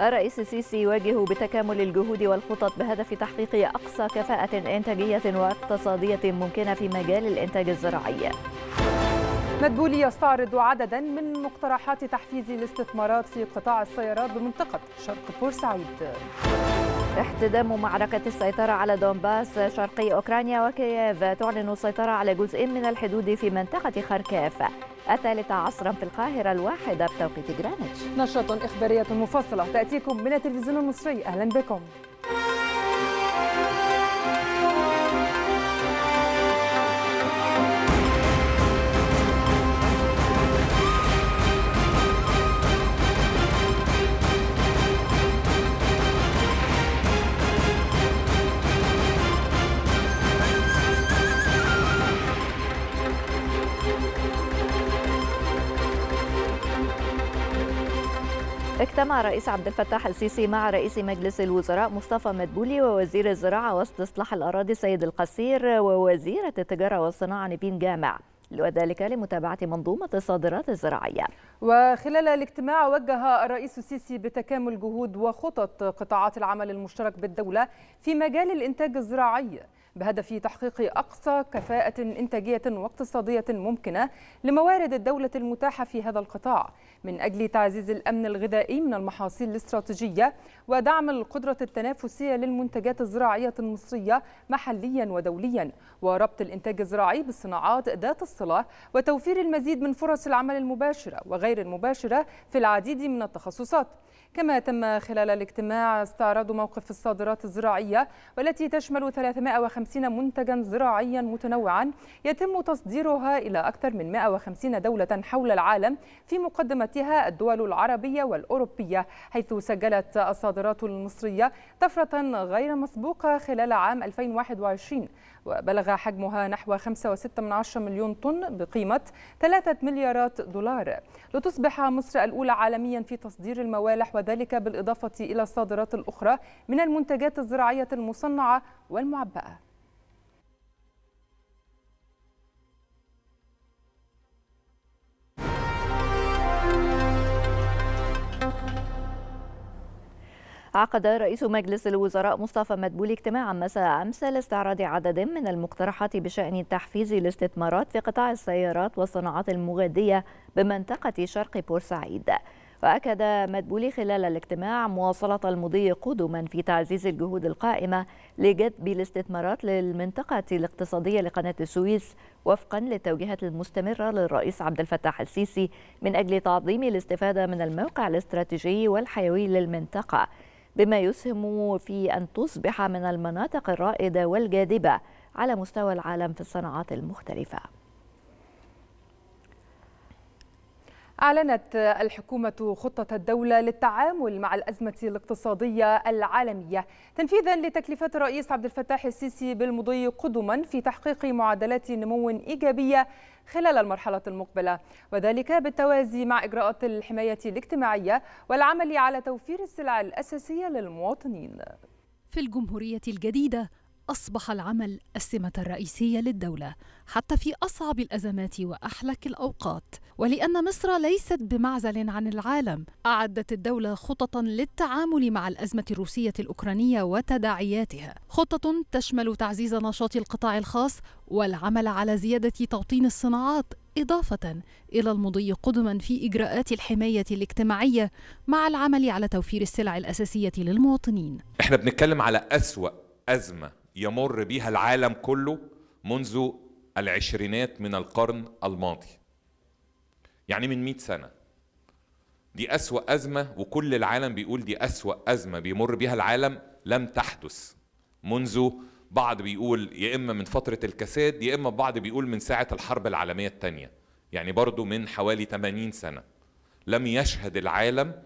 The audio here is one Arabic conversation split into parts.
الرئيس السيسي يواجه بتكامل الجهود والخطط بهدف تحقيق أقصى كفاءة إنتاجية واقتصادية ممكنة في مجال الإنتاج الزراعي مدبولي يستعرض عددا من مقترحات تحفيز الاستثمارات في قطاع السيارات بمنطقة شرق بورسعيد احتدام معركة السيطرة على دونباس شرقي أوكرانيا وكييف تعلن السيطرة على جزء من الحدود في منطقة خاركيف الثالثة عصرا في القاهرة الواحدة بتوقيت جرانتش نشرة إخبارية مفصلة تأتيكم من التلفزيون المصري أهلا بكم الرئيس عبد الفتاح السيسي مع رئيس مجلس الوزراء مصطفى مدبولي ووزير الزراعة واستصلاح الأراضي سيد القصير ووزيرة التجارة والصناعة نبين جامع وذلك لمتابعة منظومة الصادرات الزراعية وخلال الاجتماع وجه الرئيس السيسي بتكامل جهود وخطط قطاعات العمل المشترك بالدولة في مجال الإنتاج الزراعي بهدف تحقيق أقصى كفاءة إنتاجية واقتصادية ممكنة لموارد الدولة المتاحة في هذا القطاع من أجل تعزيز الأمن الغذائي من المحاصيل الاستراتيجية ودعم القدرة التنافسية للمنتجات الزراعية المصرية محليا ودوليا وربط الإنتاج الزراعي بالصناعات ذات الصلة وتوفير المزيد من فرص العمل المباشرة وغير المباشرة في العديد من التخصصات كما تم خلال الاجتماع استعراض موقف الصادرات الزراعية والتي تشمل 350 250 منتجا زراعيا متنوعا يتم تصديرها إلى أكثر من 150 دولة حول العالم في مقدمتها الدول العربية والأوروبية حيث سجلت الصادرات المصرية طفرة غير مسبوقة خلال عام 2021 وبلغ حجمها نحو 5.6 مليون طن بقيمة 3 مليارات دولار لتصبح مصر الأولى عالميا في تصدير الموالح وذلك بالإضافة إلى الصادرات الأخرى من المنتجات الزراعية المصنعة والمعبأة عقد رئيس مجلس الوزراء مصطفى مدبولي اجتماعا مساء امس لاستعراض عدد من المقترحات بشان تحفيز الاستثمارات في قطاع السيارات والصناعات المغذيه بمنطقه شرق بورسعيد. وأكد مدبولي خلال الاجتماع مواصلة المضي قدما في تعزيز الجهود القائمة لجذب الاستثمارات للمنطقة الاقتصادية لقناة السويس وفقا للتوجيهات المستمرة للرئيس عبد الفتاح السيسي من أجل تعظيم الاستفادة من الموقع الاستراتيجي والحيوي للمنطقة بما يسهم في أن تصبح من المناطق الرائدة والجاذبة على مستوى العالم في الصناعات المختلفة أعلنت الحكومة خطة الدولة للتعامل مع الأزمة الاقتصادية العالمية تنفيذا لتكليفات الرئيس عبد الفتاح السيسي بالمضي قدما في تحقيق معدلات نمو إيجابية خلال المرحلة المقبلة وذلك بالتوازي مع إجراءات الحماية الاجتماعية والعمل على توفير السلع الأساسية للمواطنين في الجمهورية الجديدة أصبح العمل السمة الرئيسية للدولة حتى في أصعب الأزمات وأحلك الأوقات ولأن مصر ليست بمعزل عن العالم أعدت الدولة خططا للتعامل مع الأزمة الروسية الأوكرانية وتداعياتها خطة تشمل تعزيز نشاط القطاع الخاص والعمل على زيادة توطين الصناعات إضافة إلى المضي قدما في إجراءات الحماية الاجتماعية مع العمل على توفير السلع الأساسية للمواطنين احنا بنتكلم على أسوأ أزمة يمر بها العالم كله منذ العشرينات من القرن الماضي يعني من 100 سنة دي أسوأ أزمة وكل العالم بيقول دي أسوأ أزمة بيمر بها العالم لم تحدث منذ بعض بيقول يا إما من فترة الكساد يا إما بعض بيقول من ساعة الحرب العالمية الثانية يعني برضو من حوالي 80 سنة لم يشهد العالم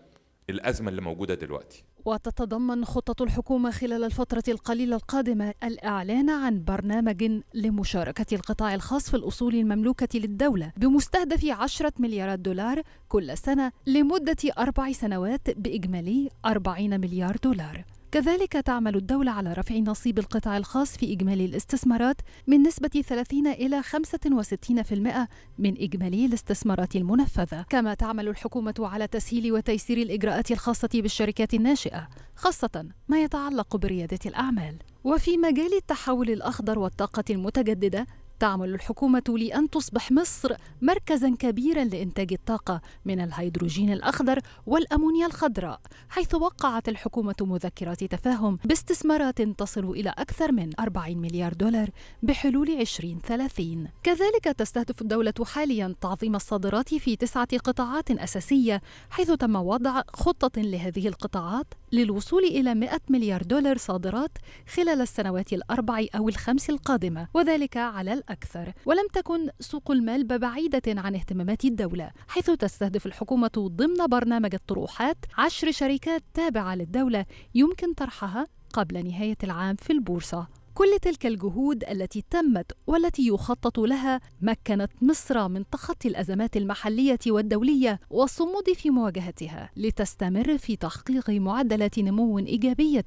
الأزمة اللي موجودة دلوقتي وتتضمن خطة الحكومة خلال الفترة القليلة القادمة الإعلان عن برنامج لمشاركة القطاع الخاص في الأصول المملوكة للدولة بمستهدف 10 مليارات دولار كل سنة لمدة أربع سنوات بإجمالي 40 مليار دولار كذلك تعمل الدولة على رفع نصيب القطاع الخاص في إجمالي الاستثمارات من نسبة 30 إلى 65% من إجمالي الاستثمارات المنفذة، كما تعمل الحكومة على تسهيل وتيسير الإجراءات الخاصة بالشركات الناشئة، خاصة ما يتعلق بريادة الأعمال. وفي مجال التحول الأخضر والطاقة المتجددة تعمل الحكومة لأن تصبح مصر مركزا كبيرا لإنتاج الطاقة من الهيدروجين الأخضر والأمونيا الخضراء حيث وقعت الحكومة مذكرات تفاهم باستثمارات تصل إلى أكثر من 40 مليار دولار بحلول 2030 كذلك تستهدف الدولة حاليا تعظيم الصادرات في تسعة قطاعات أساسية حيث تم وضع خطة لهذه القطاعات للوصول إلى 100 مليار دولار صادرات خلال السنوات الأربع أو الخمس القادمة وذلك على الأقل أكثر ولم تكن سوق المال بعيدة عن اهتمامات الدولة حيث تستهدف الحكومة ضمن برنامج الطروحات عشر شركات تابعة للدولة يمكن طرحها قبل نهاية العام في البورصة كل تلك الجهود التي تمت والتي يخطط لها مكنت مصر من تخطي الازمات المحليه والدوليه والصمود في مواجهتها لتستمر في تحقيق معدلات نمو ايجابيه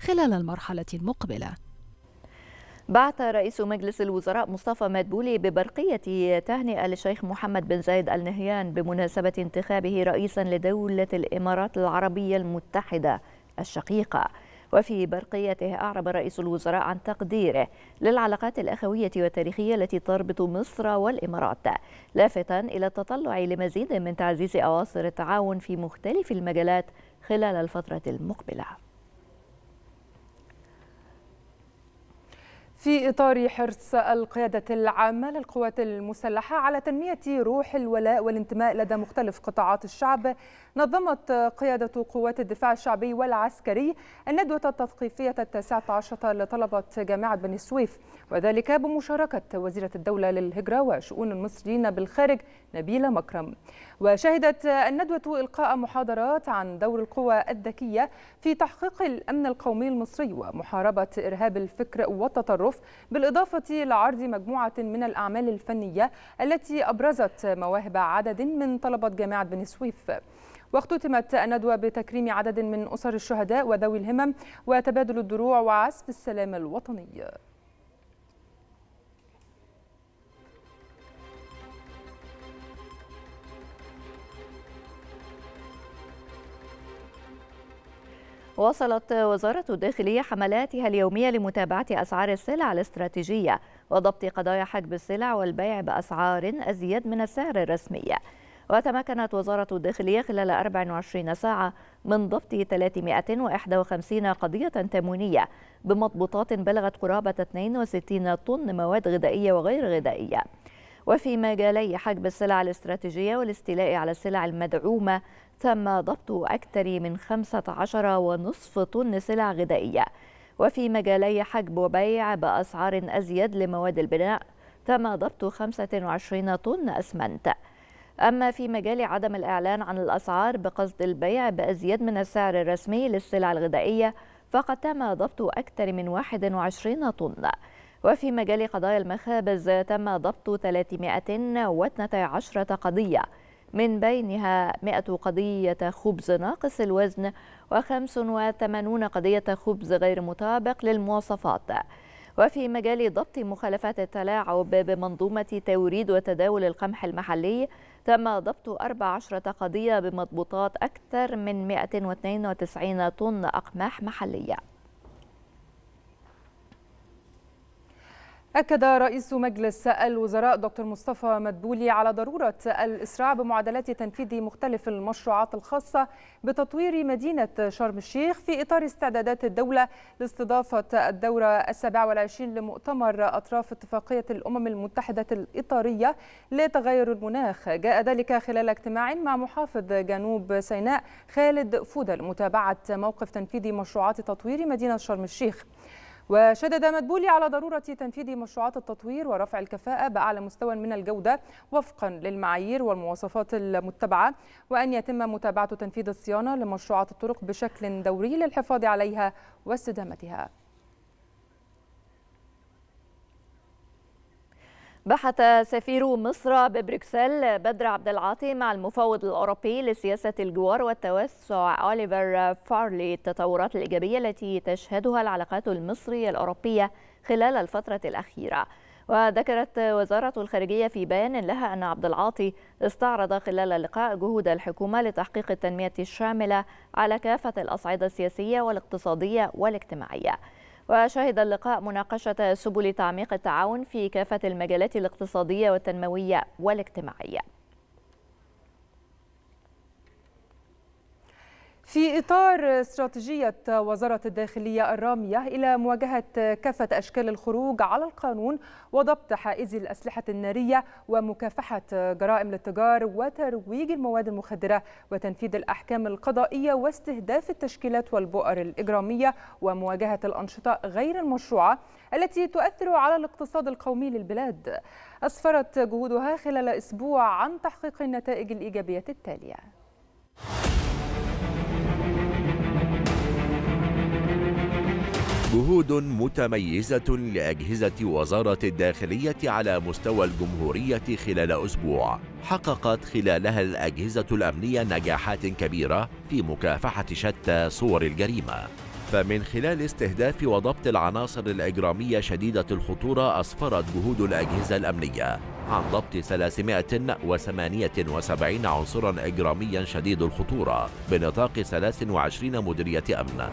خلال المرحله المقبله بعث رئيس مجلس الوزراء مصطفى مدبولي ببرقية تهنئة للشيخ محمد بن زايد النهيان بمناسبة انتخابه رئيسا لدولة الإمارات العربية المتحدة الشقيقة وفي برقيته أعرب رئيس الوزراء عن تقديره للعلاقات الأخوية والتاريخية التي تربط مصر والإمارات لافتا إلى التطلع لمزيد من تعزيز أواصر التعاون في مختلف المجالات خلال الفترة المقبلة في إطار حرص القيادة العامة للقوات المسلحة على تنمية روح الولاء والانتماء لدى مختلف قطاعات الشعب نظمت قيادة قوات الدفاع الشعبي والعسكري الندوة التثقيفية التاسعة عشرة لطلبة جامعة بني سويف وذلك بمشاركة وزيرة الدولة للهجرة وشؤون المصريين بالخارج نبيلة مكرم وشهدت الندوة إلقاء محاضرات عن دور القوى الذكية في تحقيق الأمن القومي المصري ومحاربة إرهاب الفكر والتطرف بالإضافة لعرض مجموعة من الأعمال الفنية التي أبرزت مواهب عدد من طلبة جامعة بني سويف واختتمت الندوة بتكريم عدد من أسر الشهداء وذوي الهمم وتبادل الدروع وعزف السلام الوطني واصلت وزارة الداخلية حملاتها اليومية لمتابعة أسعار السلع الاستراتيجية وضبط قضايا حجب السلع والبيع بأسعار أزيد من السعر الرسمي وتمكنت وزارة الداخلية خلال 24 ساعة من ضبط 351 قضية تموينية بمضبوطات بلغت قرابة 62 طن مواد غذائية وغير غذائية وفي مجالي حجب السلع الاستراتيجية والاستيلاء على السلع المدعومة تم ضبط أكثر من 15.5 طن سلع غذائية وفي مجالي حجب وبيع بأسعار أزيد لمواد البناء تم ضبط 25 طن أسمنت أما في مجال عدم الإعلان عن الأسعار بقصد البيع بأزيد من السعر الرسمي للسلع الغذائية فقد تم ضبط أكثر من 21 طن وفي مجال قضايا المخابز تم ضبط 312 قضية من بينها 100 قضية خبز ناقص الوزن و85 قضية خبز غير مطابق للمواصفات وفي مجال ضبط مخالفات التلاعب بمنظومة توريد وتداول القمح المحلي تم ضبط 14 قضية بمضبوطات أكثر من 192 طن أقماح محلية أكد رئيس مجلس الوزراء دكتور مصطفى مدبولي على ضرورة الإسراع بمعادلات تنفيذ مختلف المشروعات الخاصة بتطوير مدينة شرم الشيخ في إطار استعدادات الدولة لاستضافة الدورة السابعة والعشرين لمؤتمر أطراف اتفاقية الأمم المتحدة الإطارية لتغير المناخ جاء ذلك خلال اجتماع مع محافظ جنوب سيناء خالد فودة لمتابعة موقف تنفيذ مشروعات تطوير مدينة شرم الشيخ وشدد مدبولي على ضرورة تنفيذ مشروعات التطوير ورفع الكفاءة بأعلى مستوى من الجودة وفقا للمعايير والمواصفات المتبعة وأن يتم متابعة تنفيذ الصيانة لمشروعات الطرق بشكل دوري للحفاظ عليها واستدامتها بحث سفير مصر ببروكسل بدر عبد العاطي مع المفوض الاوروبي لسياسه الجوار والتوسع اوليفر فارلي التطورات الايجابيه التي تشهدها العلاقات المصريه الاوروبيه خلال الفتره الاخيره وذكرت وزارة الخارجية في بيان لها أن عبد العاطي استعرض خلال اللقاء جهود الحكومة لتحقيق التنمية الشاملة على كافة الأصعدة السياسية والاقتصادية والاجتماعية وشهد اللقاء مناقشة سبل تعميق التعاون في كافة المجالات الاقتصادية والتنموية والاجتماعية في إطار استراتيجية وزارة الداخلية الرامية إلى مواجهة كافة أشكال الخروج على القانون وضبط حائز الأسلحة النارية ومكافحة جرائم الاتجار وترويج المواد المخدرة وتنفيذ الأحكام القضائية واستهداف التشكيلات والبؤر الإجرامية ومواجهة الأنشطة غير المشروعة التي تؤثر على الاقتصاد القومي للبلاد أسفرت جهودها خلال أسبوع عن تحقيق النتائج الإيجابية التالية جهود متميزة لأجهزة وزارة الداخلية على مستوى الجمهورية خلال أسبوع حققت خلالها الأجهزة الأمنية نجاحات كبيرة في مكافحة شتى صور الجريمة فمن خلال استهداف وضبط العناصر الإجرامية شديدة الخطورة أسفرت جهود الأجهزة الأمنية عن ضبط 378 عنصرا إجراميا شديد الخطورة بنطاق 23 مديرية أمن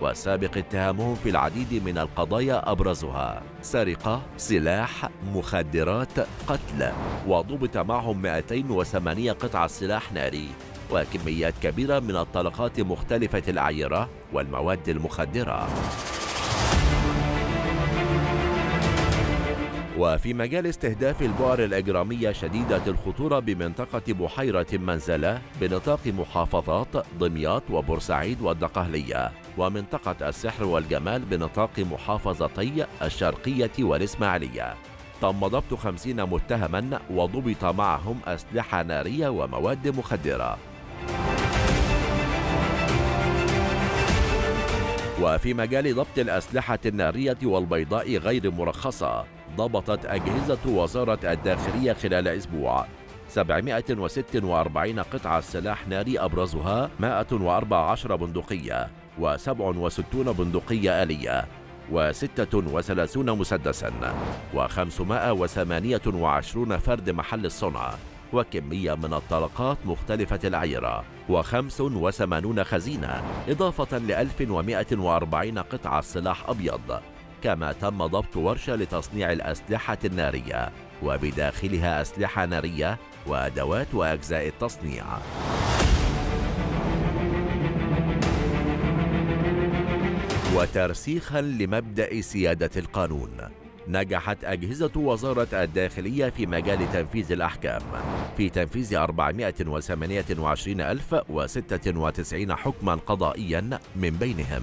والسابق اتهامهم في العديد من القضايا أبرزها سرقة، سلاح، مخدرات، قتل وضبط معهم 208 قطع سلاح ناري وكميات كبيرة من الطلقات مختلفة الأعيرة والمواد المخدرة وفي مجال استهداف البؤر الإجرامية شديدة الخطورة بمنطقة بحيرة منزلة بنطاق محافظات دمياط وبورسعيد والدقهلية ومنطقة السحر والجمال بنطاق محافظتي الشرقية والإسماعيلية تم ضبط خمسين متهما وضبط معهم أسلحة نارية ومواد مخدرة وفي مجال ضبط الأسلحة النارية والبيضاء غير مرخصة ضبطت أجهزة وزارة الداخلية خلال أسبوع 746 قطعة سلاح ناري أبرزها 114 بندقية و67 بندقية آلية و36 مسدسا و528 فرد محل الصنع وكمية من الطلقات مختلفة العيرة و85 خزينة إضافة ل 1140 قطعة سلاح أبيض كما تم ضبط ورشة لتصنيع الأسلحة النارية وبداخلها أسلحة نارية وأدوات وأجزاء التصنيع وترسيخا لمبدأ سيادة القانون نجحت أجهزة وزارة الداخلية في مجال تنفيذ الأحكام في تنفيذ 428,096 حكما قضائيا من بينهم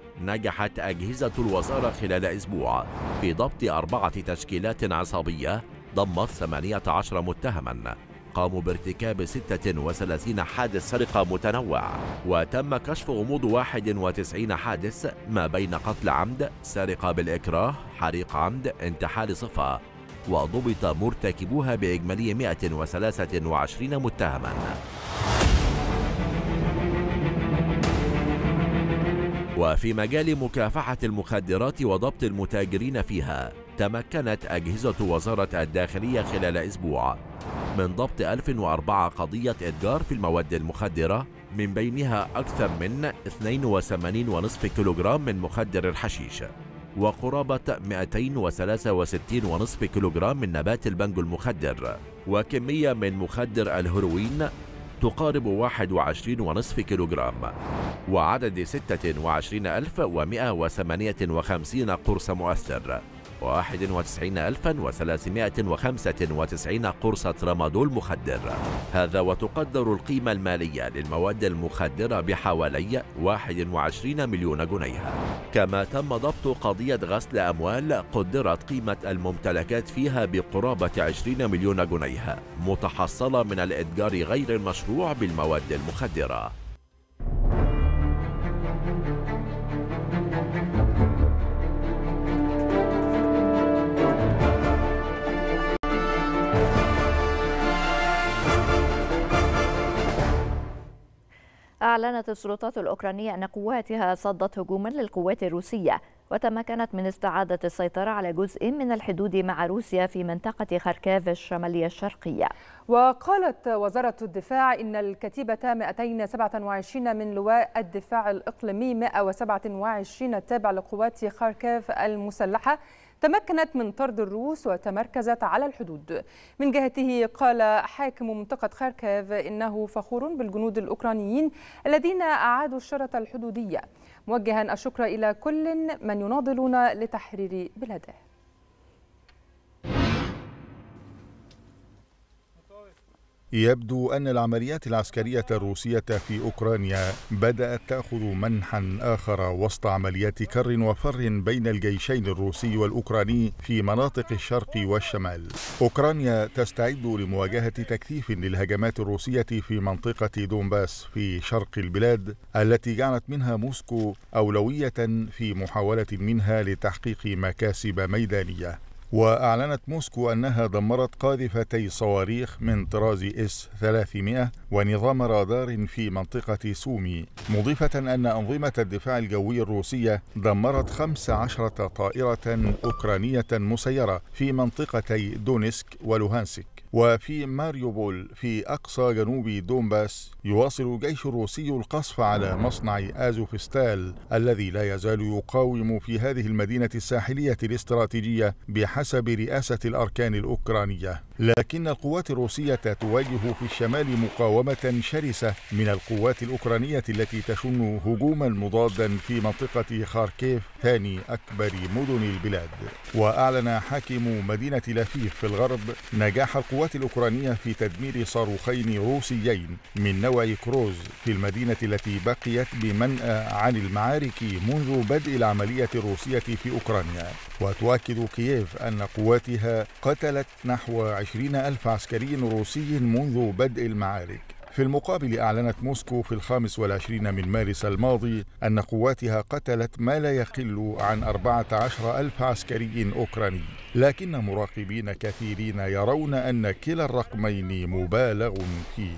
نجحت أجهزة الوزارة خلال أسبوع في ضبط أربعة تشكيلات عصابية ضمت 18 متهما قاموا بارتكاب 36 حادث سرقة متنوع وتم كشف غموض 91 حادث ما بين قتل عمد سرقة بالإكراه حريق عمد انتحال صفة وضبط مرتكبوها بإجمالي 123 متهماً وفي مجال مكافحة المخدرات وضبط المتاجرين فيها تمكنت أجهزة وزارة الداخلية خلال أسبوع من ضبط 1004 قضية إتجار في المواد المخدرة من بينها أكثر من 82.5 كيلوغرام من مخدر الحشيش وقرابة 263.5 كيلوغرام من نبات البنجو المخدر وكمية من مخدر الهروين تقارب 21.5 كيلوغرام وعدد 26158 قرص مؤثر 91395 قرصة ترامادول مخدر هذا وتقدر القيمة المالية للمواد المخدرة بحوالي 21 مليون جنيه كما تم ضبط قضية غسل أموال قدرت قيمة الممتلكات فيها بقرابة 20 مليون جنيه متحصلة من الإتجار غير المشروع بالمواد المخدرة أعلنت السلطات الأوكرانية أن قواتها صدت هجوما للقوات الروسية وتمكنت من استعادة السيطرة على جزء من الحدود مع روسيا في منطقة خركاف الشمالية الشرقية وقالت وزارة الدفاع إن الكتيبة 227 من لواء الدفاع الإقليمي 127 التابع لقوات خركاف المسلحة تمكنت من طرد الروس وتمركزت على الحدود من جهته قال حاكم منطقة خاركاف إنه فخور بالجنود الأوكرانيين الذين أعادوا الشرطة الحدودية موجها الشكر إلى كل من يناضلون لتحرير بلاده يبدو أن العمليات العسكرية الروسية في أوكرانيا بدأت تأخذ منحا آخر وسط عمليات كر وفر بين الجيشين الروسي والأوكراني في مناطق الشرق والشمال أوكرانيا تستعد لمواجهة تكثيف للهجمات الروسية في منطقة دونباس في شرق البلاد التي جعلت منها موسكو أولوية في محاولة منها لتحقيق مكاسب ميدانية وأعلنت موسكو أنها دمرت قاذفتي صواريخ من طراز إس 300 ونظام رادار في منطقة سومي مضيفة أن أنظمة الدفاع الجوي الروسية دمرت 15 طائرة أوكرانية مسيرة في منطقتي دونسك ولوهانسك وفي ماريوبول في أقصى جنوب دومباس يواصل الجيش الروسي القصف على مصنع آزوفستال الذي لا يزال يقاوم في هذه المدينة الساحلية الاستراتيجية بحسب رئاسة الأركان الأوكرانية لكن القوات الروسية تواجه في الشمال مقاومة شرسة من القوات الأوكرانية التي تشن هجوما مضادا في منطقة خاركيف ثاني أكبر مدن البلاد وأعلن حاكم مدينة لافيف في الغرب نجاح القوات الأوكرانية في تدمير صاروخين روسيين من نوع كروز في المدينة التي بقيت بمنأى عن المعارك منذ بدء العملية الروسية في أوكرانيا وتؤكد كييف أن قواتها قتلت نحو 20 ألف عسكري روسي منذ بدء المعارك في المقابل أعلنت موسكو في الخامس والعشرين من مارس الماضي أن قواتها قتلت ما لا يقل عن عشر ألف عسكري أوكراني لكن مراقبين كثيرين يرون أن كلا الرقمين مبالغ فيه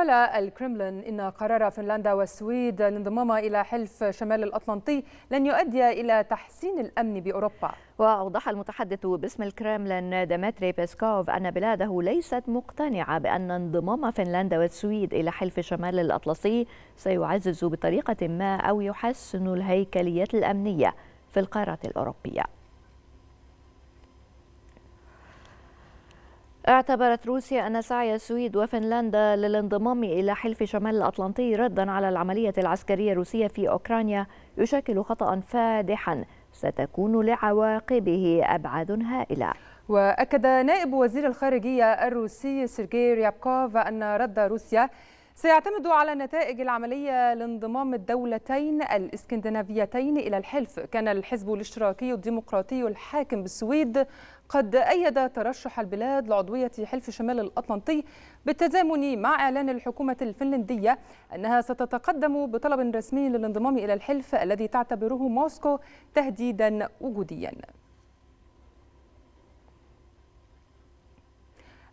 قال الكرملين إن قرار فنلندا والسويد الانضمام إلى حلف شمال الأطلنطي لن يؤدي إلى تحسين الأمن بأوروبا وأوضح المتحدث باسم الكرملين ديمتري بيسكوف أن بلاده ليست مقتنعة بأن انضمام فنلندا والسويد إلى حلف شمال الأطلسي سيعزز بطريقة ما أو يحسن الهيكليات الأمنية في القارة الأوروبية اعتبرت روسيا أن سعي السويد وفنلندا للانضمام إلى حلف شمال الأطلنطي ردا على العملية العسكرية الروسية في أوكرانيا يشكل خطأ فادحا ستكون لعواقبه أبعاد هائلة وأكد نائب وزير الخارجية الروسي سيرجي ريابكوف أن رد روسيا سيعتمد على نتائج العملية لانضمام الدولتين الاسكندنافيتين إلى الحلف كان الحزب الاشتراكي الديمقراطي الحاكم بالسويد قد أيد ترشح البلاد لعضوية حلف شمال الأطلنطي بالتزامن مع إعلان الحكومة الفنلندية أنها ستتقدم بطلب رسمي للانضمام إلى الحلف الذي تعتبره موسكو تهديدا وجوديا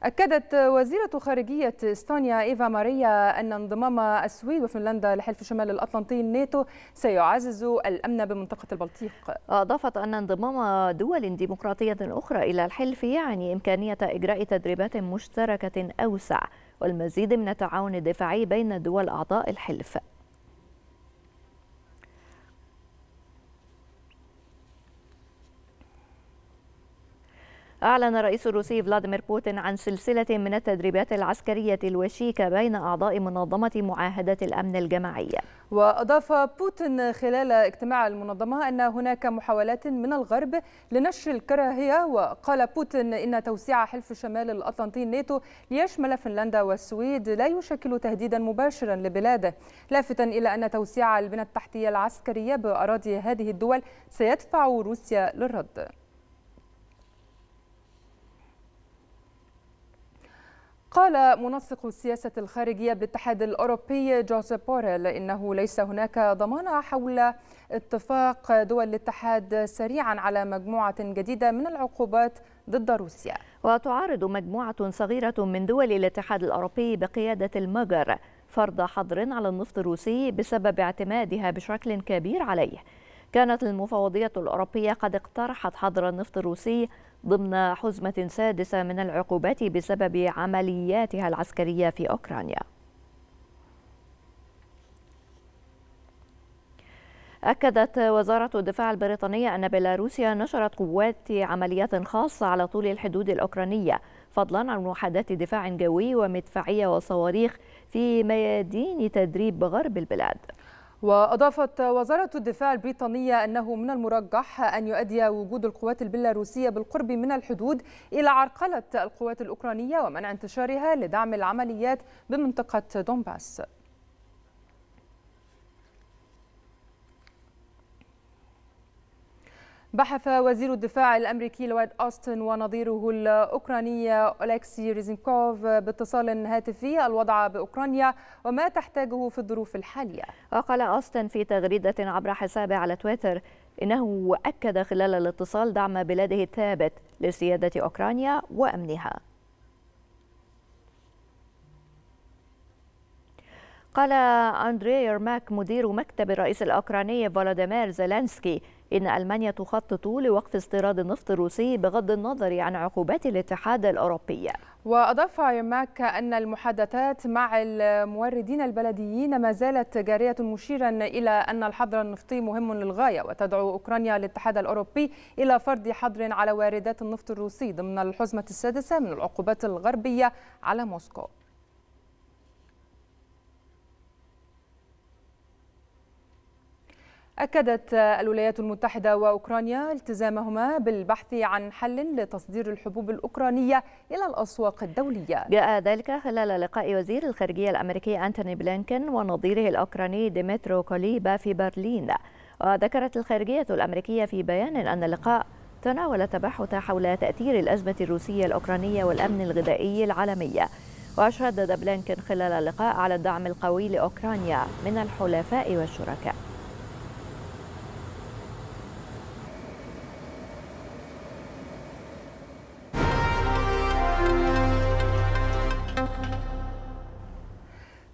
أكدت وزيرة خارجية إستونيا إيفا ماريا أن انضمام السويد وفنلندا لحلف شمال الأطلنطي الناتو سيعزز الأمن بمنطقة البلطيق أضافت أن انضمام دول ديمقراطية أخرى إلى الحلف يعني إمكانية إجراء تدريبات مشتركة أوسع والمزيد من التعاون الدفاعي بين دول أعضاء الحلف أعلن الرئيس الروسي فلاديمير بوتين عن سلسلة من التدريبات العسكرية الوشيكة بين أعضاء منظمة معاهدة الأمن الجماعي وأضاف بوتين خلال اجتماع المنظمة أن هناك محاولات من الغرب لنشر الكراهية وقال بوتين إن توسيع حلف شمال الأطلنطي الناتو ليشمل فنلندا والسويد لا يشكل تهديدا مباشرا لبلاده لافتا إلى أن توسيع البنى التحتية العسكرية بأراضي هذه الدول سيدفع روسيا للرد قال منسق السياسة الخارجية بالاتحاد الأوروبي جوزيف بوريل إنه ليس هناك ضمانة حول اتفاق دول الاتحاد سريعا على مجموعة جديدة من العقوبات ضد روسيا وتعارض مجموعة صغيرة من دول الاتحاد الأوروبي بقيادة المجر فرض حظر على النفط الروسي بسبب اعتمادها بشكل كبير عليه كانت المفوضية الأوروبية قد اقترحت حظر النفط الروسي ضمن حزمة سادسة من العقوبات بسبب عملياتها العسكرية في أوكرانيا أكدت وزارة الدفاع البريطانية أن بيلاروسيا نشرت قوات عمليات خاصة على طول الحدود الأوكرانية فضلا عن وحدات دفاع جوي ومدفعية وصواريخ في ميادين تدريب غرب البلاد وأضافت وزارة الدفاع البريطانية أنه من المرجح أن يؤدي وجود القوات البيلاروسية بالقرب من الحدود إلى عرقلة القوات الأوكرانية ومنع انتشارها لدعم العمليات بمنطقة دونباس بحث وزير الدفاع الامريكي لويد اوستن ونظيره الاوكراني اولكسي ريزنكوف باتصال هاتفي الوضع باوكرانيا وما تحتاجه في الظروف الحاليه. وقال اوستن في تغريده عبر حسابه على تويتر انه اكد خلال الاتصال دعم بلاده الثابت لسياده اوكرانيا وامنها. قال أندري يرماك مدير مكتب الرئيس الأوكراني فولوديمير زيلينسكي إن ألمانيا تخطط لوقف استيراد النفط الروسي بغض النظر عن عقوبات الاتحاد الأوروبي وأضاف ماك أن المحادثات مع الموردين البلديين ما زالت جارية مشيرا إلى أن الحظر النفطي مهم للغاية وتدعو أوكرانيا للاتحاد الأوروبي إلى فرض حظر على واردات النفط الروسي ضمن الحزمة السادسة من العقوبات الغربية على موسكو أكدت الولايات المتحدة وأوكرانيا التزامهما بالبحث عن حل لتصدير الحبوب الأوكرانية إلى الأسواق الدولية جاء ذلك خلال لقاء وزير الخارجية الأمريكي أنتوني بلينكن ونظيره الأوكراني ديمترو كوليبا في برلين وذكرت الخارجية الأمريكية في بيان أن اللقاء تناول تباحث حول تأثير الأزمة الروسية الأوكرانية والأمن الغذائي العالمي وشدد بلينكن خلال اللقاء على الدعم القوي لأوكرانيا من الحلفاء والشركاء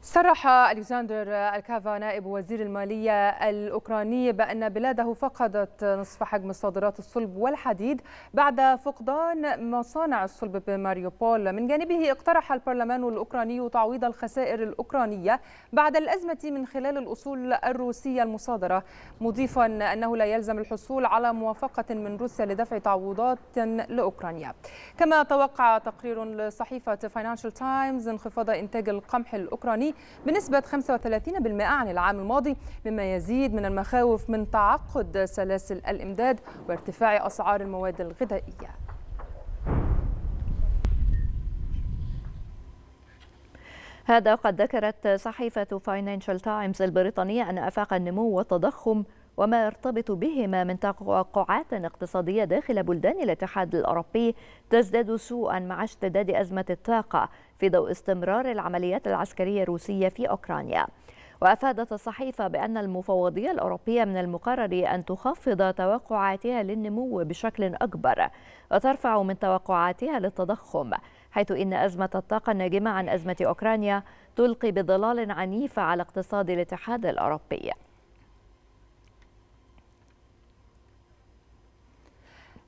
صرح ألكسندر الكافا نائب وزير المالية الأوكراني بأن بلاده فقدت نصف حجم صادرات الصلب والحديد بعد فقدان مصانع الصلب بماريوبول من جانبه اقترح البرلمان الأوكراني تعويض الخسائر الأوكرانية بعد الأزمة من خلال الأصول الروسية المصادرة مضيفا أنه لا يلزم الحصول على موافقة من روسيا لدفع تعويضات لأوكرانيا كما توقع تقرير لصحيفة فاينانشال تايمز انخفاض إنتاج القمح الأوكراني بنسبة 35% عن العام الماضي مما يزيد من المخاوف من تعقد سلاسل الإمداد وارتفاع أسعار المواد الغذائية هذا قد ذكرت صحيفة فاينانشال تايمز البريطانية أن أفاق النمو والتضخم وما يرتبط بهما من توقعات اقتصادية داخل بلدان الاتحاد الأوروبي تزداد سوءا مع اشتداد أزمة الطاقة في ضوء استمرار العمليات العسكرية الروسية في أوكرانيا وأفادت الصحيفة بأن المفوضية الأوروبية من المقرر أن تخفض توقعاتها للنمو بشكل أكبر وترفع من توقعاتها للتضخم حيث إن أزمة الطاقة الناجمة عن أزمة أوكرانيا تلقي بظلال عنيف على اقتصاد الاتحاد الأوروبي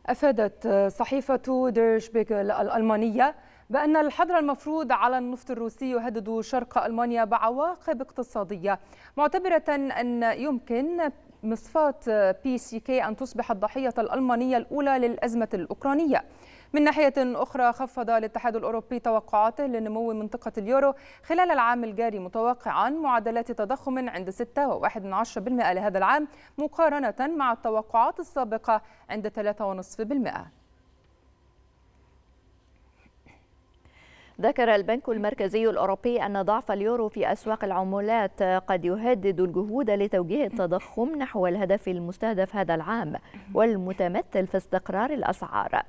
أفادت آه، صحيفة ديرش بيجل الألمانية بأن الحظر المفروض على النفط الروسي يهدد شرق ألمانيا بعواقب اقتصادية معتبرة أن يمكن مصفاة بي سي كي أن تصبح الضحية الألمانية الأولى للأزمة الأوكرانية من ناحية أخرى خفض الاتحاد الأوروبي توقعاته لنمو منطقة اليورو خلال العام الجاري متوقعا معدلات تضخم عند 6.1% لهذا العام مقارنة مع التوقعات السابقة عند 3.5%. ذكر البنك المركزي الأوروبي أن ضعف اليورو في أسواق العملات قد يهدد الجهود لتوجيه التضخم نحو الهدف المستهدف هذا العام والمتمثل في استقرار الأسعار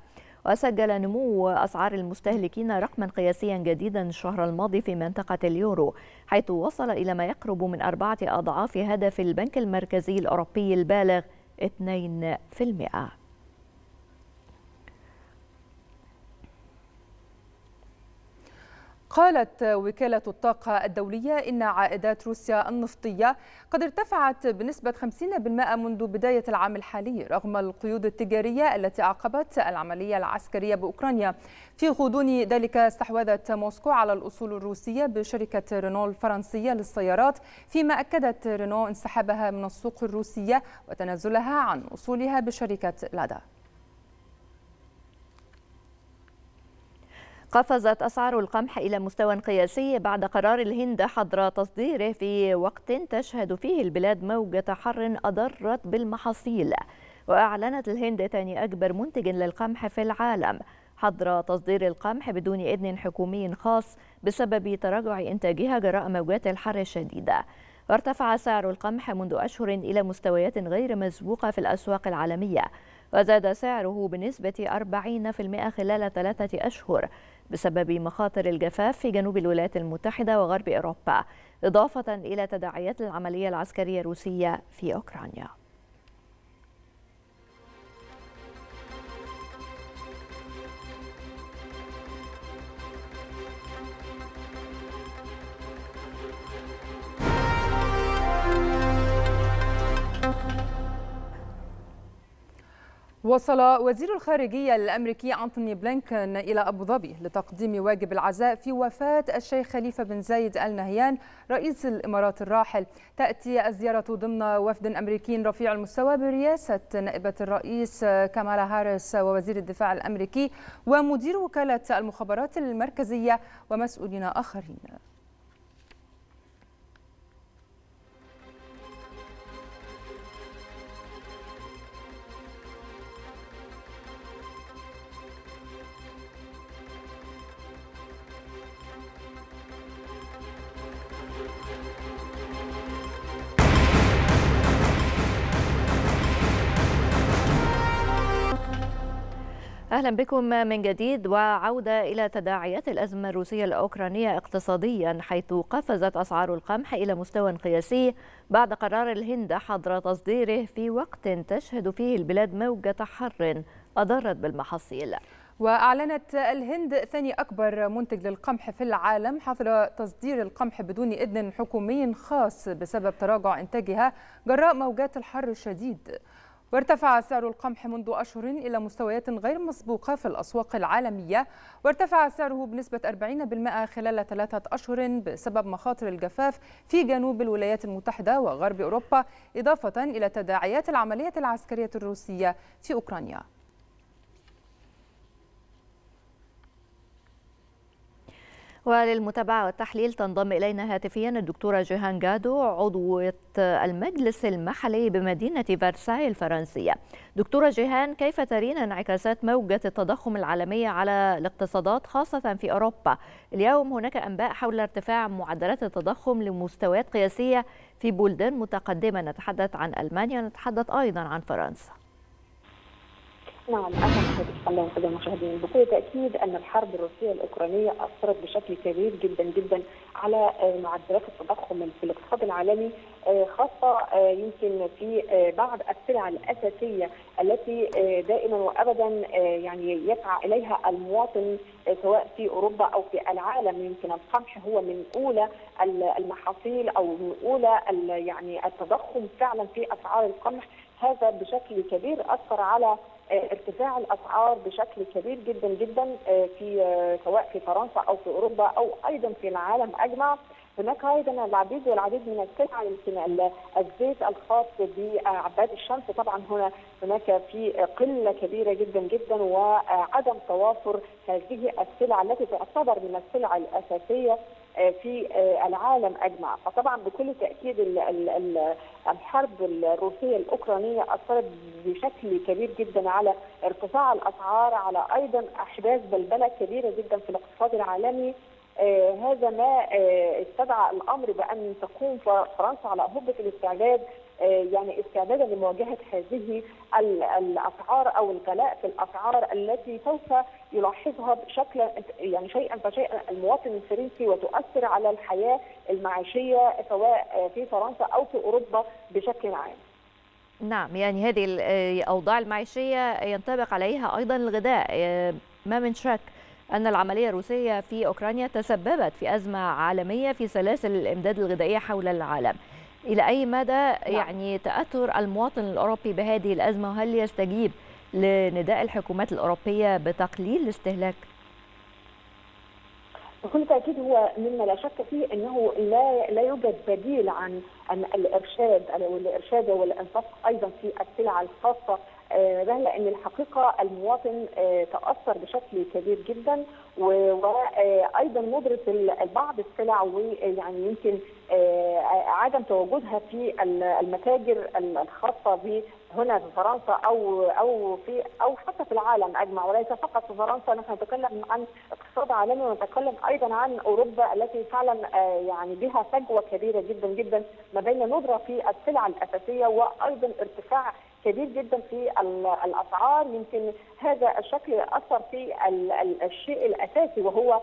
وسجل نمو أسعار المستهلكين رقما قياسيا جديدا الشهر الماضي في منطقة اليورو حيث وصل إلى ما يقرب من أربعة أضعاف هدف البنك المركزي الأوروبي البالغ 2% قالت وكالة الطاقة الدولية إن عائدات روسيا النفطية قد ارتفعت بنسبة 50% منذ بداية العام الحالي رغم القيود التجارية التي أعقبت العملية العسكرية بأوكرانيا في غضون ذلك استحوذت موسكو على الأصول الروسية بشركة رينو الفرنسية للسيارات فيما أكدت رينو انسحابها من السوق الروسية وتنازلها عن أصولها بشركة لادا قفزت أسعار القمح إلى مستوى قياسي بعد قرار الهند حظر تصديره في وقت تشهد فيه البلاد موجة حر أضرت بالمحاصيل وأعلنت الهند ثاني أكبر منتج للقمح في العالم حظر تصدير القمح بدون إذن حكومي خاص بسبب تراجع إنتاجها جراء موجات الحر الشديدة وارتفع سعر القمح منذ أشهر إلى مستويات غير مسبوقة في الأسواق العالمية وزاد سعره بنسبة 40% خلال ثلاثة أشهر بسبب مخاطر الجفاف في جنوب الولايات المتحدة وغرب أوروبا إضافة إلى تداعيات العملية العسكرية الروسية في أوكرانيا وصل وزير الخارجية الأمريكي أنتوني بلينكن إلى أبو ظبي لتقديم واجب العزاء في وفاة الشيخ خليفة بن زايد آل نهيان رئيس الإمارات الراحل تأتي الزيارة ضمن وفد أمريكي رفيع المستوى برئاسة نائبة الرئيس كامالا هاريس ووزير الدفاع الأمريكي ومدير وكالة المخابرات المركزية ومسؤولين آخرين أهلا بكم من جديد وعودة إلى تداعيات الأزمة الروسية الأوكرانية اقتصاديا حيث قفزت أسعار القمح إلى مستوى قياسي بعد قرار الهند حظر تصديره في وقت تشهد فيه البلاد موجة حر أضرت بالمحاصيل وأعلنت الهند ثاني أكبر منتج للقمح في العالم حظر تصدير القمح بدون إذن حكومي خاص بسبب تراجع إنتاجها جراء موجات الحر الشديد وارتفع سعر القمح منذ أشهر إلى مستويات غير مسبوقة في الأسواق العالمية وارتفع سعره بنسبة 40% خلال ثلاثة أشهر بسبب مخاطر الجفاف في جنوب الولايات المتحدة وغرب أوروبا إضافة إلى تداعيات العملية العسكرية الروسية في أوكرانيا وللمتابعة والتحليل تنضم إلينا هاتفيا الدكتورة جيهان جادو عضوة المجلس المحلي بمدينة فرساي الفرنسية دكتورة جيهان كيف ترين انعكاسات موجة التضخم العالمية على الاقتصادات خاصة في أوروبا اليوم هناك أنباء حول ارتفاع معدلات التضخم لمستويات قياسية في بلدان متقدمة نتحدث عن ألمانيا ونتحدث أيضا عن فرنسا نعم اهلا بك الله وسلم المشاهدين بكل تاكيد ان الحرب الروسيه الاوكرانيه اثرت بشكل كبير جدا جدا على آه، معدلات التضخم في الاقتصاد العالمي آه، خاصه آه، يمكن في بعض السلع الاساسيه التي دائما وابدا يعني يسعى اليها المواطن سواء في اوروبا او في العالم يمكن القمح هو من اولى المحاصيل او من اولى يعني التضخم فعلا في اسعار القمح هذا بشكل كبير اثر على آه، ارتفاع الاسعار بشكل كبير جدا جدا آه، في آه، سواء في فرنسا او في اوروبا او ايضا في العالم اجمع هناك ايضا العديد والعديد من السلع يمكن الزيت الخاص بعباد الشمس طبعا هنا هناك في قله كبيره جدا جدا وعدم توافر هذه السلع التي تعتبر من السلع الاساسيه آه، في آه، العالم اجمع فطبعا بكل تاكيد الحرب الروسيه الاوكرانيه اثرت بشكل كبير جدا على ارتفاع الاسعار على ايضا احداث بلبله كبيره جدا في الاقتصاد العالمي آه، هذا ما استدعى الامر بان تقوم فرنسا على هبه الاستعداد آه، يعني استعدادا لمواجهه هذه الاسعار او الغلاء في الاسعار التي سوف يلاحظها بشكل يعني شيئا فشيئا المواطن الفرنسي وتؤثر على الحياه المعيشيه سواء في فرنسا او في اوروبا بشكل عام. نعم يعني هذه الاوضاع آه، المعيشيه ينطبق عليها ايضا الغذاء آه، ما من شك أن العملية الروسية في أوكرانيا تسببت في أزمة عالمية في سلاسل الإمداد الغذائية حول العالم إلى أي مدى نعم. يعني تأثر المواطن الأوروبي بهذه الأزمة وهل يستجيب لنداء الحكومات الأوروبية بتقليل الاستهلاك؟ بكل تاكيد هو مما لا شك فيه انه لا لا يوجد بديل عن الارشاد والارشاد والانفاق ايضا في السلع الخاصه آه، ده لان الحقيقه المواطن آه، تاثر بشكل كبير جدا وايضا آه، ندره بعض السلع ويعني يمكن عدم تواجدها في المتاجر الخاصه ب هنا في فرنسا او او في او حتى في العالم اجمع وليس فقط في فرنسا نحن نتكلم عن اقتصاد عالمي ونتكلم ايضا عن اوروبا التي فعلا يعني بها فجوه كبيره جدا جدا ما بين ندره في السلع الاساسيه وايضا ارتفاع كبير جدا في الاسعار يمكن هذا الشكل اثر في الشيء الاساسي وهو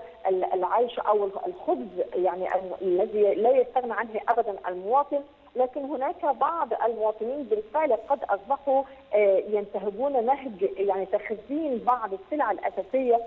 العيش او الخبز يعني الذي لا يستغنى عنه ابدا المواطن لكن هناك بعض المواطنين بالفعل قد اصبحوا آه، ينتهجون نهج يعني تخزين بعض السلع الاساسيه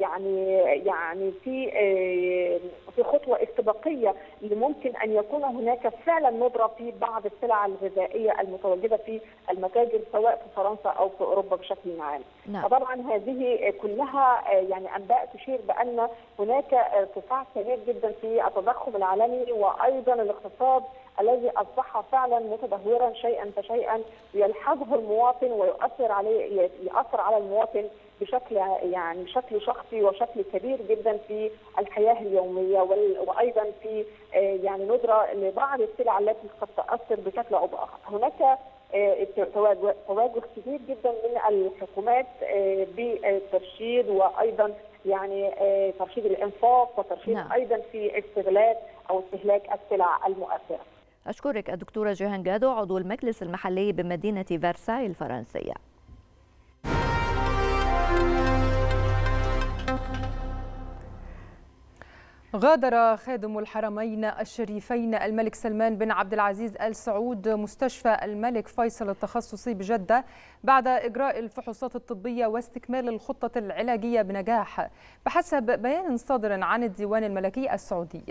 يعني يعني في آه، في خطوه استباقيه اللي ممكن ان يكون هناك فعلا ندره في بعض السلع الغذائيه المتواجده في المتاجر سواء في فرنسا او في اوروبا بشكل عام. نعم. فطبعا هذه كلها آه، يعني انباء تشير بان هناك ارتفاع كبير جدا في التضخم العالمي وايضا الاقتصاد الذي اصبح فعلا متدهورا شيئا فشيئا يلحظه المواطن ويؤثر عليه يؤثر على المواطن بشكل يعني شكل شخصي وشكل كبير جدا في الحياه اليوميه وايضا في آه، يعني ندره لبعض السلع التي قد تاثر بشكل او باخر. هناك آه، تواجد كبير جدا من الحكومات آه، بالترشيد وايضا يعني ترشيد الانفاق وترشيد نعم. ايضا في استغلال او استهلاك السلع المؤثره. اشكرك الدكتوره جيهان جادو عضو المجلس المحلي بمدينه فرساي الفرنسيه. غادر خادم الحرمين الشريفين الملك سلمان بن عبد العزيز ال سعود مستشفى الملك فيصل التخصصي بجده بعد اجراء الفحوصات الطبيه واستكمال الخطه العلاجيه بنجاح بحسب بيان صادر عن الديوان الملكي السعودي.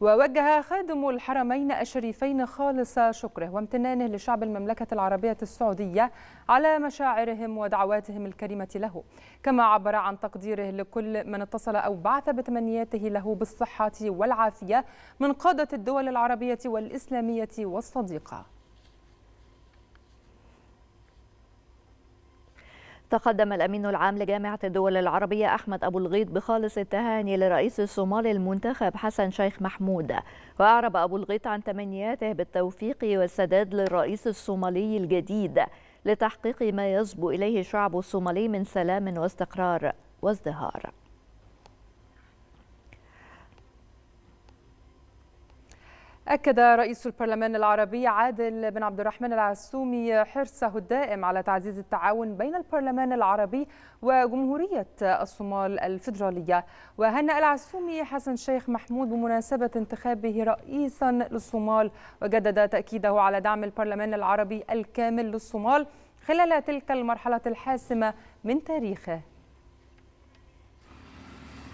ووجه خادم الحرمين الشريفين خالص شكره وامتنانه لشعب المملكه العربيه السعوديه على مشاعرهم ودعواتهم الكريمه له، كما عبر عن تقديره لكل من اتصل او بعث بتمنياته له بالصحة والعافية من قادة الدول العربية والإسلامية والصديقة تقدم الأمين العام لجامعة الدول العربية أحمد أبو الغيط بخالص التهاني لرئيس الصومال المنتخب حسن شيخ محمود وأعرب أبو الغيط عن تمنياته بالتوفيق والسداد للرئيس الصومالي الجديد لتحقيق ما يصبو إليه الشعب الصومالي من سلام واستقرار وازدهار أكد رئيس البرلمان العربي عادل بن عبد الرحمن العسومي حرصه الدائم على تعزيز التعاون بين البرلمان العربي وجمهورية الصومال الفيدرالية وهنأ العسومي حسن شيخ محمود بمناسبة انتخابه رئيسا للصومال وجدد تأكيده على دعم البرلمان العربي الكامل للصومال خلال تلك المرحلة الحاسمة من تاريخه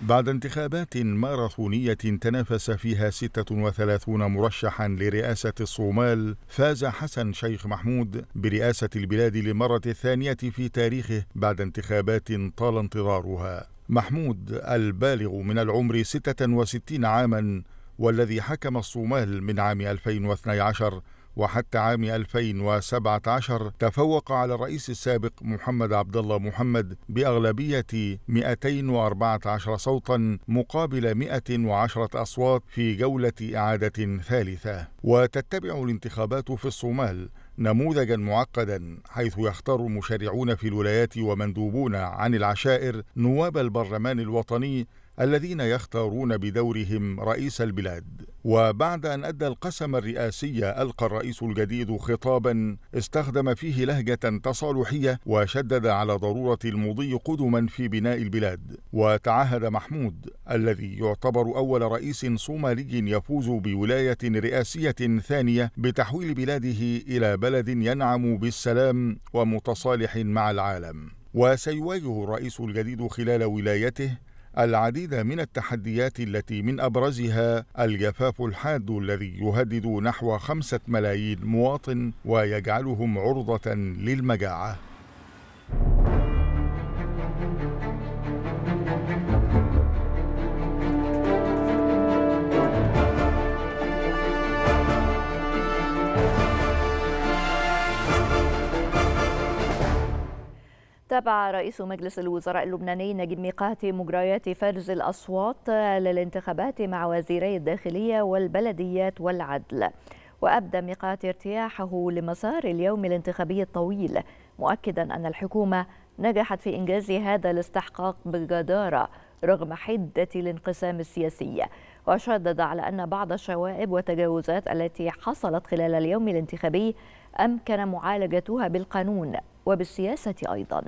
بعد انتخابات ماراثونية تنافس فيها 36 مرشحا لرئاسة الصومال فاز حسن شيخ محمود برئاسة البلاد للمرة الثانية في تاريخه بعد انتخابات طال انتظارها محمود البالغ من العمر 66 عاما والذي حكم الصومال من عام 2012 وحتى عام 2017 تفوق على الرئيس السابق محمد عبد الله محمد بأغلبية 214 صوتا مقابل 110 أصوات في جولة إعادة ثالثة وتتبع الانتخابات في الصومال نموذجا معقدا حيث يختار المشرعون في الولايات ومندوبون عن العشائر نواب البرلمان الوطني الذين يختارون بدورهم رئيس البلاد وبعد أن أدى القسم الرئاسي ألقى الرئيس الجديد خطابا استخدم فيه لهجة تصالحية وشدد على ضرورة المضي قدما في بناء البلاد وتعهد محمود الذي يعتبر أول رئيس صومالي يفوز بولاية رئاسية ثانية بتحويل بلاده إلى بلد ينعم بالسلام ومتصالح مع العالم وسيواجه الرئيس الجديد خلال ولايته العديد من التحديات التي من أبرزها الجفاف الحاد الذي يهدد نحو خمسة ملايين مواطن ويجعلهم عرضة للمجاعة تابع رئيس مجلس الوزراء اللبناني نجيب ميقاتي مجريات فرز الأصوات للانتخابات مع وزيري الداخلية والبلديات والعدل وأبدى ميقاتي ارتياحه لمسار اليوم الانتخابي الطويل مؤكدا أن الحكومة نجحت في إنجاز هذا الاستحقاق بجدارة رغم حدة الانقسام السياسي وشدد على أن بعض الشوائب والتجاوزات التي حصلت خلال اليوم الانتخابي أمكن معالجتها بالقانون وبالسياسة أيضاً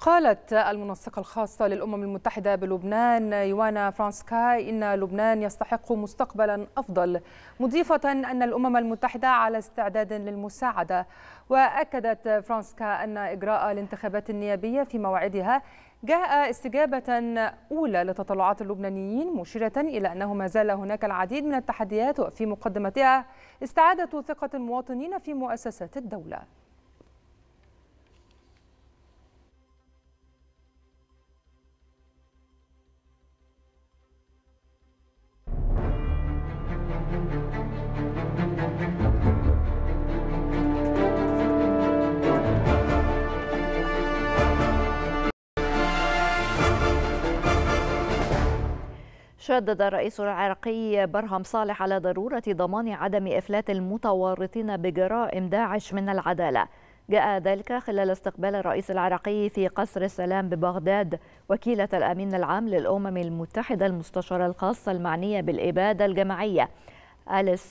قالت المنسقة الخاصة للأمم المتحدة بلبنان يوانا فرانسكاي إن لبنان يستحق مستقبلا أفضل مضيفة أن الأمم المتحدة على استعداد للمساعدة وأكدت فرانسكا أن إجراء الانتخابات النيابية في موعدها جاء استجابة أولى لتطلعات اللبنانيين مشيرة إلى أنه ما زال هناك العديد من التحديات وفي مقدمتها استعادة ثقة المواطنين في مؤسسات الدولة شدد الرئيس العراقي برهم صالح على ضرورة ضمان عدم إفلات المتورطين بجرائم داعش من العدالة جاء ذلك خلال استقبال الرئيس العراقي في قصر السلام ببغداد وكيلة الأمين العام للأمم المتحدة المستشارة الخاصة المعنية بالإبادة الجماعية أليس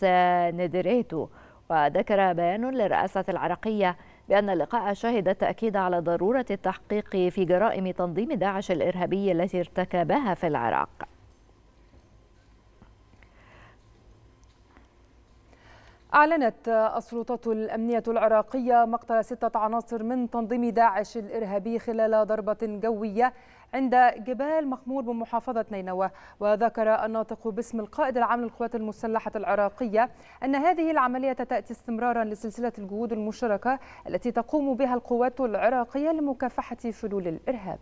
ندريتو وذكر بيان للرئاسة العراقية بأن اللقاء شهد التأكيد على ضرورة التحقيق في جرائم تنظيم داعش الإرهابي التي ارتكبها في العراق أعلنت السلطات الأمنية العراقية مقتل ستة عناصر من تنظيم داعش الإرهابي خلال ضربة جوية عند جبال مخمور بمحافظة نينوى وذكر الناطق باسم القائد العام للقوات المسلحة العراقية أن هذه العملية تأتي استمرارا لسلسلة الجهود المشتركة التي تقوم بها القوات العراقية لمكافحة فلول الإرهاب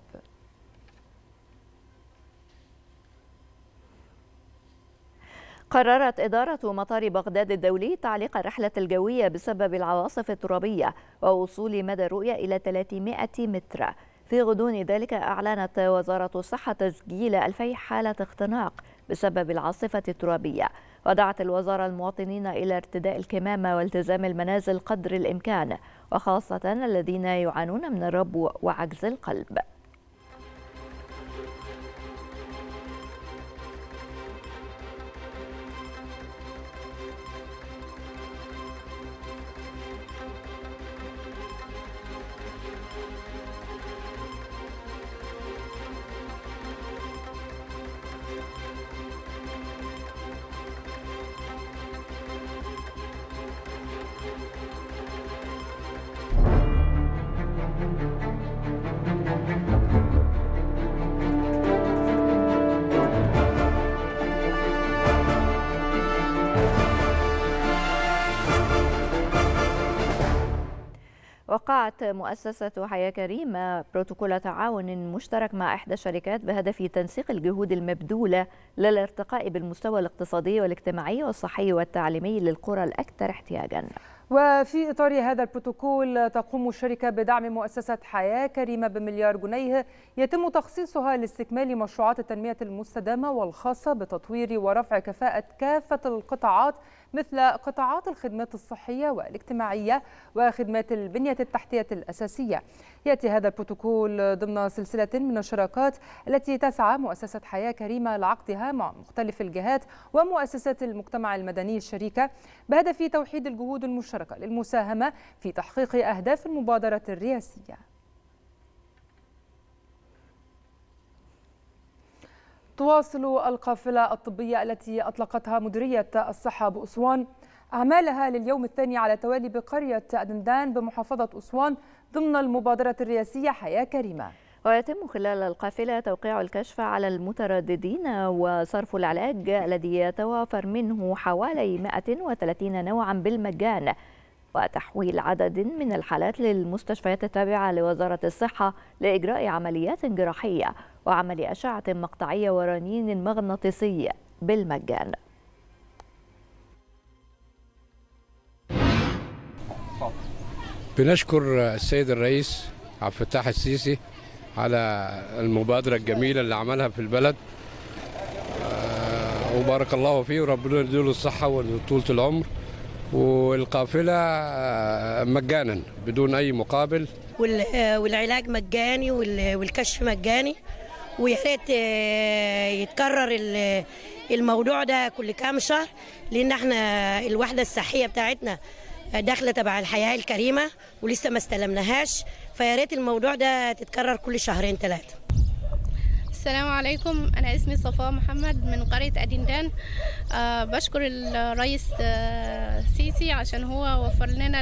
قررت إدارة مطار بغداد الدولي تعليق الرحلة الجوية بسبب العواصف الترابية ووصول مدى الرؤية إلى 300 متر في غضون ذلك أعلنت وزارة الصحة تسجيل 2000 حالة اختناق بسبب العاصفة الترابية ودعت الوزارة المواطنين إلى ارتداء الكمامة والتزام المنازل قدر الإمكان وخاصة الذين يعانون من الربو وعجز القلب وضعت مؤسسة حياة كريمة بروتوكول تعاون مشترك مع إحدى الشركات بهدف تنسيق الجهود المبذولة للارتقاء بالمستوى الاقتصادي والاجتماعي والصحي والتعليمي للقرى الأكثر احتياجاً. وفي إطار هذا البروتوكول تقوم الشركة بدعم مؤسسة حياة كريمة بمليار جنيه يتم تخصيصها لاستكمال مشروعات التنمية المستدامة والخاصة بتطوير ورفع كفاءة كافة القطاعات مثل قطاعات الخدمات الصحية والاجتماعية وخدمات البنية التحتية الأساسية يأتي هذا البروتوكول ضمن سلسلة من الشراكات التي تسعى مؤسسة حياة كريمة لعقدها مع مختلف الجهات ومؤسسات المجتمع المدني الشريكة بهدف توحيد الجهود المشتركة للمساهمة في تحقيق أهداف المبادرة الرئاسية تواصل القافلة الطبية التي أطلقتها مديرية الصحة بأسوان أعمالها لليوم الثاني على توالي بقرية أدندان بمحافظة أسوان ضمن المبادرة الرئاسية حياة كريمة ويتم خلال القافلة توقيع الكشف على المترددين وصرف العلاج الذي يتوافر منه حوالي 130 نوعا بالمجان وتحويل عدد من الحالات للمستشفيات التابعة لوزارة الصحة لإجراء عمليات جراحية وعمل أشعة مقطعية ورنين مغناطيسي بالمجان بنشكر السيد الرئيس عبد الفتاح السيسي على المبادرة الجميلة اللي عملها في البلد آه، وبارك الله فيه وربنا يديله الصحة وطولة العمر والقافلة آه، مجانا بدون أي مقابل والعلاج مجاني والكشف مجاني ويا ريت آه، يتكرر الموضوع ده كل كام شهر لان احنا الوحده الصحيه بتاعتنا داخله تبع الحياه الكريمه ولسه ما استلمناهاش فيا ريت الموضوع ده تتكرر كل شهرين ثلاثه السلام عليكم أنا اسمي صفاء محمد من قرية أدندان أه بشكر الرئيس أه سيسي عشان هو وفر لنا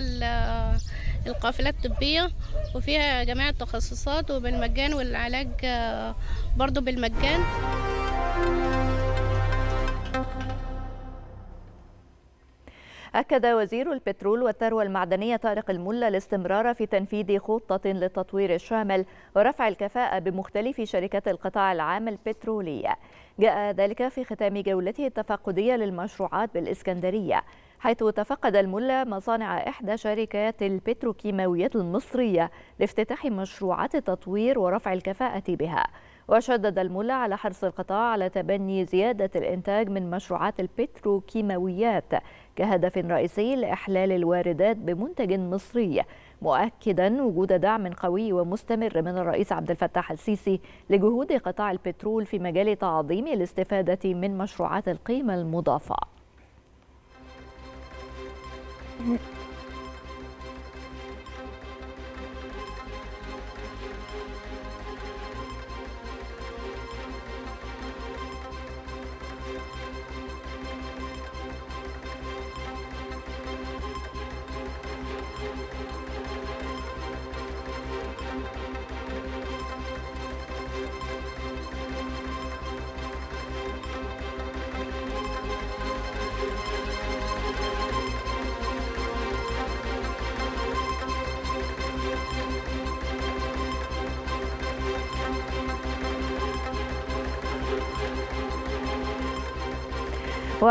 القافلة الطبية وفيها جميع التخصصات وبالمجان والعلاج آه، برضو بالمجان أكد وزير البترول والثروة المعدنية طارق الملا الاستمرار في تنفيذ خطة للتطوير الشامل ورفع الكفاءة بمختلف شركات القطاع العام البترولي جاء ذلك في ختام جولته التفقدية للمشروعات بالإسكندرية حيث تفقد الملا مصانع إحدى شركات البتروكيماويات المصرية لافتتاح مشروعات التطوير ورفع الكفاءة بها وشدد الملا على حرص القطاع على تبني زيادة الإنتاج من مشروعات البتروكيماويات كهدف رئيسي لإحلال الواردات بمنتج مصري مؤكدا وجود دعم قوي ومستمر من الرئيس عبد الفتاح السيسي لجهود قطاع البترول في مجال تعظيم الاستفادة من مشروعات القيمة المضافة 嗯。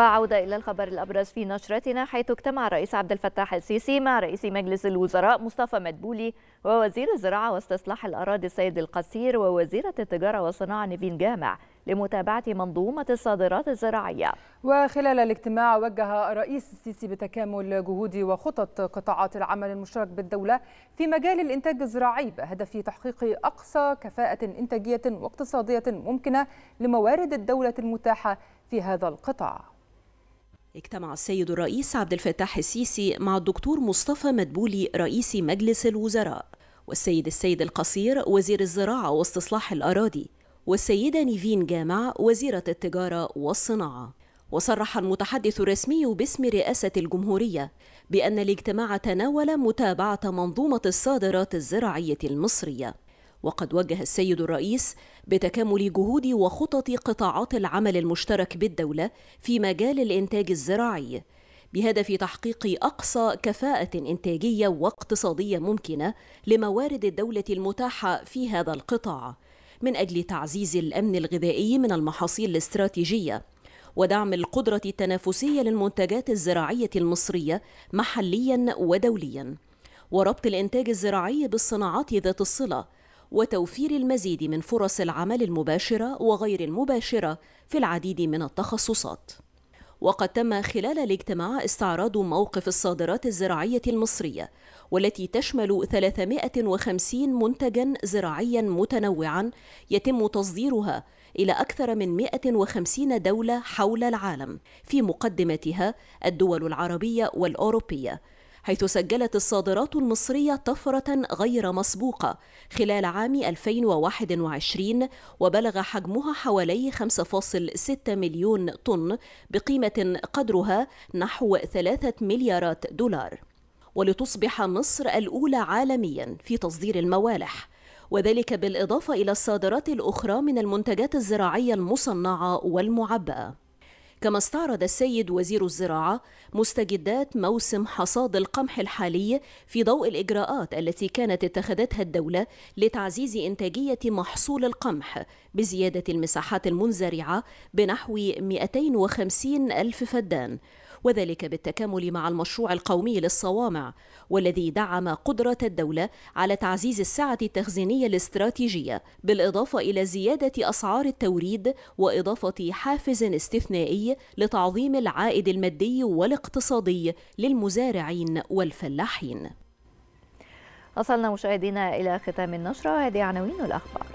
وعودة إلى الخبر الأبرز في نشرتنا حيث اجتمع الرئيس عبد الفتاح السيسي مع رئيس مجلس الوزراء مصطفى مدبولي ووزير الزراعة واستصلاح الأراضي السيد القصير ووزيرة التجارة والصناعة نيفين جامع لمتابعة منظومة الصادرات الزراعية وخلال الاجتماع وجه الرئيس السيسي بتكامل جهود وخطط قطاعات العمل المشترك بالدولة في مجال الإنتاج الزراعي بهدف تحقيق أقصى كفاءة إنتاجية واقتصادية ممكنة لموارد الدولة المتاحة في هذا القطاع اجتمع السيد الرئيس عبد الفتاح السيسي مع الدكتور مصطفى مدبولي رئيس مجلس الوزراء والسيد السيد القصير وزير الزراعة واستصلاح الأراضي والسيدة نيفين جامع وزيرة التجارة والصناعة وصرح المتحدث الرسمي باسم رئاسة الجمهورية بأن الاجتماع تناول متابعة منظومة الصادرات الزراعية المصرية وقد وجه السيد الرئيس بتكامل جهود وخطط قطاعات العمل المشترك بالدولة في مجال الإنتاج الزراعي بهدف تحقيق أقصى كفاءة إنتاجية واقتصادية ممكنة لموارد الدولة المتاحة في هذا القطاع من أجل تعزيز الأمن الغذائي من المحاصيل الاستراتيجية ودعم القدرة التنافسية للمنتجات الزراعية المصرية محليا ودوليا وربط الإنتاج الزراعي بالصناعات ذات الصلة وتوفير المزيد من فرص العمل المباشرة وغير المباشرة في العديد من التخصصات. وقد تم خلال الاجتماع استعراض موقف الصادرات الزراعية المصرية والتي تشمل 350 منتجا زراعيا متنوعا يتم تصديرها إلى أكثر من 150 دولة حول العالم في مقدمتها الدول العربية والأوروبية حيث سجلت الصادرات المصرية طفرة غير مسبوقة خلال عام 2021 وبلغ حجمها حوالي 5.6 مليون طن بقيمة قدرها نحو 3 مليارات دولار ولتصبح مصر الأولى عالميا في تصدير الموالح وذلك بالإضافة إلى الصادرات الأخرى من المنتجات الزراعية المصنعة والمعبأة كما استعرض السيد وزير الزراعة مستجدات موسم حصاد القمح الحالي في ضوء الإجراءات التي كانت اتخذتها الدولة لتعزيز إنتاجية محصول القمح بزيادة المساحات المنزرعة بنحو 250 ألف فدان وذلك بالتكامل مع المشروع القومي للصوامع والذي دعم قدرة الدولة على تعزيز السعة التخزينية الاستراتيجية بالإضافة إلى زيادة أسعار التوريد وإضافة حافز استثنائي لتعظيم العائد المادي والاقتصادي للمزارعين والفلاحين وصلنا مشاهدينا إلى ختام النشرة هذه عناوين الأخبار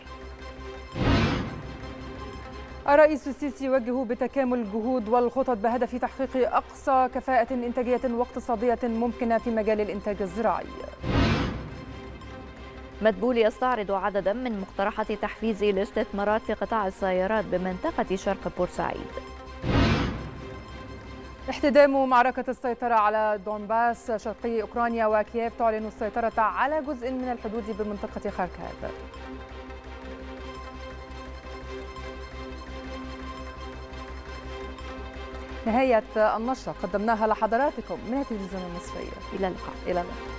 الرئيس السيسي يوجه بتكامل الجهود والخطط بهدف تحقيق أقصى كفاءة إنتاجية واقتصادية ممكنة في مجال الإنتاج الزراعي مدبول يستعرض عددا من مقترحات تحفيز الاستثمارات في قطاع السيارات بمنطقة شرق بورسعيد احتدام معركة السيطرة على دونباس شرقي أوكرانيا وكييف تعلن السيطرة على جزء من الحدود بمنطقة خاركاف نهاية النشرة قدمناها لحضراتكم من التلفزيون المصرية إلى اللقاء إلى اللقاء